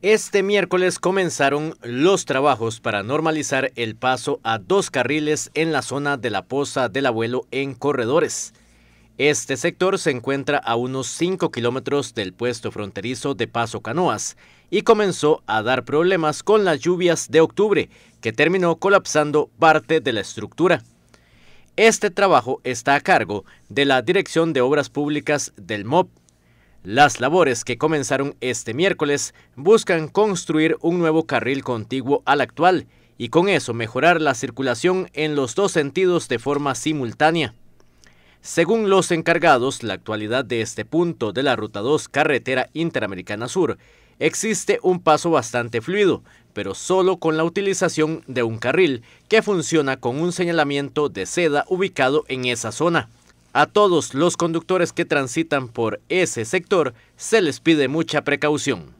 Este miércoles comenzaron los trabajos para normalizar el paso a dos carriles en la zona de la Poza del Abuelo en Corredores. Este sector se encuentra a unos 5 kilómetros del puesto fronterizo de Paso Canoas y comenzó a dar problemas con las lluvias de octubre, que terminó colapsando parte de la estructura. Este trabajo está a cargo de la Dirección de Obras Públicas del MOP las labores que comenzaron este miércoles buscan construir un nuevo carril contiguo al actual y con eso mejorar la circulación en los dos sentidos de forma simultánea. Según los encargados, la actualidad de este punto de la Ruta 2 Carretera Interamericana Sur existe un paso bastante fluido, pero solo con la utilización de un carril que funciona con un señalamiento de seda ubicado en esa zona. A todos los conductores que transitan por ese sector se les pide mucha precaución.